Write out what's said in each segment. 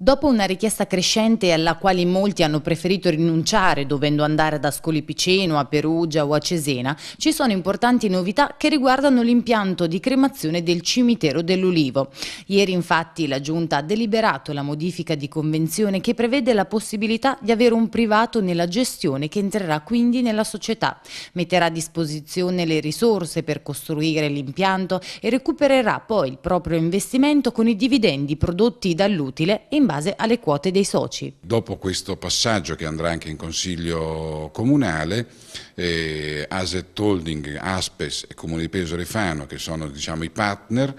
Dopo una richiesta crescente alla quale molti hanno preferito rinunciare dovendo andare ad Ascoli Piceno, a Perugia o a Cesena, ci sono importanti novità che riguardano l'impianto di cremazione del cimitero dell'Ulivo. Ieri infatti la Giunta ha deliberato la modifica di convenzione che prevede la possibilità di avere un privato nella gestione che entrerà quindi nella società, metterà a disposizione le risorse per costruire l'impianto e recupererà poi il proprio investimento con i dividendi prodotti dall'utile e in base alle quote dei soci. Dopo questo passaggio che andrà anche in Consiglio Comunale, eh, Asset Holding, Aspes e Comune di Peso Refano, che sono diciamo, i partner,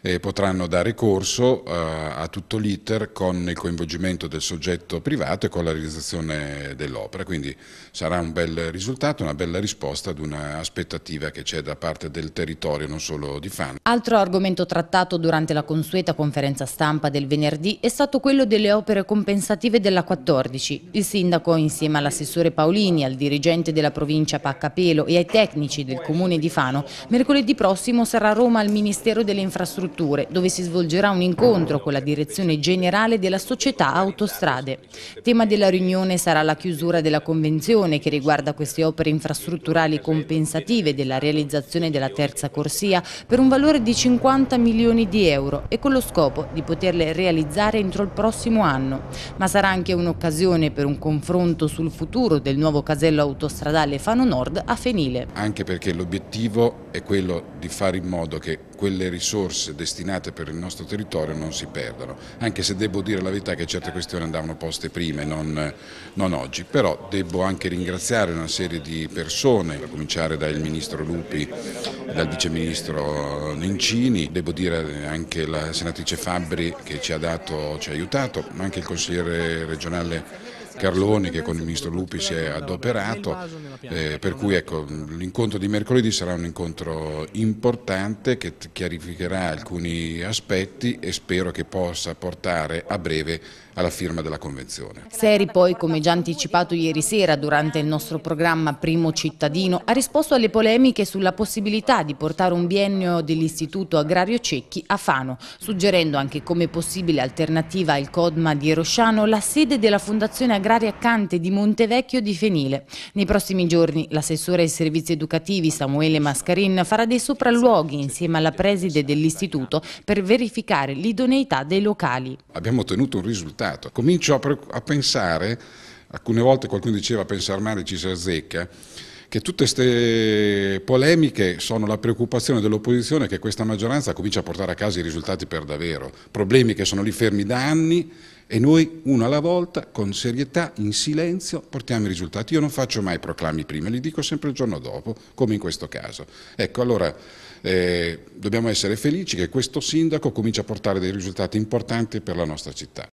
eh, potranno dare corso eh, a tutto l'iter con il coinvolgimento del soggetto privato e con la realizzazione dell'opera. Quindi sarà un bel risultato, una bella risposta ad un'aspettativa che c'è da parte del territorio, non solo di Fano. Altro argomento trattato durante la consueta conferenza stampa del venerdì è stato quello quello delle opere compensative della 14. Il sindaco, insieme all'assessore Paolini, al dirigente della provincia Paccapelo e ai tecnici del comune di Fano, mercoledì prossimo sarà a Roma al Ministero delle Infrastrutture, dove si svolgerà un incontro con la direzione generale della società Autostrade. Tema della riunione sarà la chiusura della convenzione che riguarda queste opere infrastrutturali compensative della realizzazione della terza corsia per un valore di 50 milioni di euro e con lo scopo di poterle realizzare entro il prossimo prossimo anno, ma sarà anche un'occasione per un confronto sul futuro del nuovo casello autostradale Fano Nord a Fenile. Anche perché l'obiettivo è quello di fare in modo che quelle risorse destinate per il nostro territorio non si perdano, anche se devo dire la verità che certe questioni andavano poste prime, non, non oggi, però devo anche ringraziare una serie di persone, a cominciare dal Ministro Lupi, dal Vice Ministro Nencini, devo dire anche la Senatrice Fabbri che ci ha, dato, ci ha aiutato, ma anche il Consigliere regionale Carloni che con il ministro Lupi si è adoperato, eh, per cui ecco, l'incontro di mercoledì sarà un incontro importante che chiarificherà alcuni aspetti e spero che possa portare a breve alla firma della Convenzione. Seri poi, come già anticipato ieri sera durante il nostro programma Primo Cittadino, ha risposto alle polemiche sulla possibilità di portare un biennio dell'Istituto Agrario Cecchi a Fano, suggerendo anche come possibile alternativa al CODMA di Rosciano la sede della Fondazione Agrario agraria Cante di Montevecchio di Fenile. Nei prossimi giorni l'assessore ai servizi educativi Samuele Mascarin farà dei sopralluoghi insieme alla preside dell'istituto per verificare l'idoneità dei locali. Abbiamo ottenuto un risultato. Comincio a, a pensare, alcune volte qualcuno diceva pensare male ci si azzecca, che tutte queste polemiche sono la preoccupazione dell'opposizione che questa maggioranza comincia a portare a casa i risultati per davvero, problemi che sono lì fermi da anni e noi uno alla volta, con serietà, in silenzio, portiamo i risultati. Io non faccio mai proclami prima, li dico sempre il giorno dopo, come in questo caso. Ecco, allora eh, dobbiamo essere felici che questo sindaco comincia a portare dei risultati importanti per la nostra città.